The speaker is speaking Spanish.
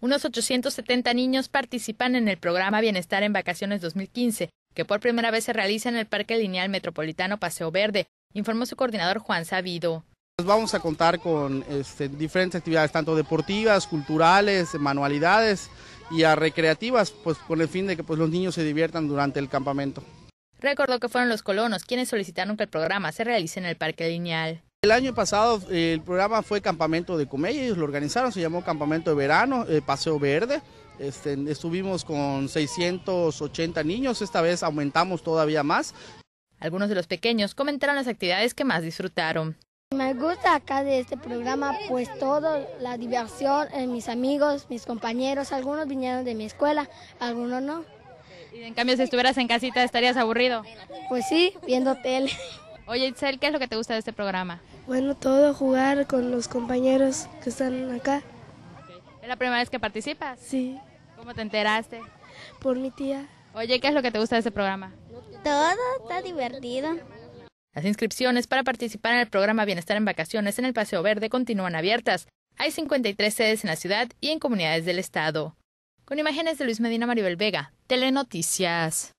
Unos 870 niños participan en el programa Bienestar en Vacaciones 2015, que por primera vez se realiza en el Parque Lineal Metropolitano Paseo Verde, informó su coordinador Juan Sabido. Nos pues vamos a contar con este, diferentes actividades, tanto deportivas, culturales, manualidades y recreativas, pues con el fin de que pues, los niños se diviertan durante el campamento. Recordó que fueron los colonos quienes solicitaron que el programa se realice en el Parque Lineal. El año pasado eh, el programa fue Campamento de Comella, ellos lo organizaron, se llamó Campamento de Verano, eh, Paseo Verde. Este, estuvimos con 680 niños, esta vez aumentamos todavía más. Algunos de los pequeños comentaron las actividades que más disfrutaron. Me gusta acá de este programa, pues todo, la diversión, eh, mis amigos, mis compañeros, algunos vinieron de mi escuela, algunos no. Y en cambio, si estuvieras en casita, estarías aburrido. Pues sí, viendo tele. Oye, Itzel, ¿qué es lo que te gusta de este programa? Bueno, todo, jugar con los compañeros que están acá. ¿Es la primera vez que participas? Sí. ¿Cómo te enteraste? Por mi tía. Oye, ¿qué es lo que te gusta de este programa? Todo, está divertido. Las inscripciones para participar en el programa Bienestar en Vacaciones en el Paseo Verde continúan abiertas. Hay 53 sedes en la ciudad y en comunidades del estado. Con imágenes de Luis Medina Maribel Vega, Telenoticias.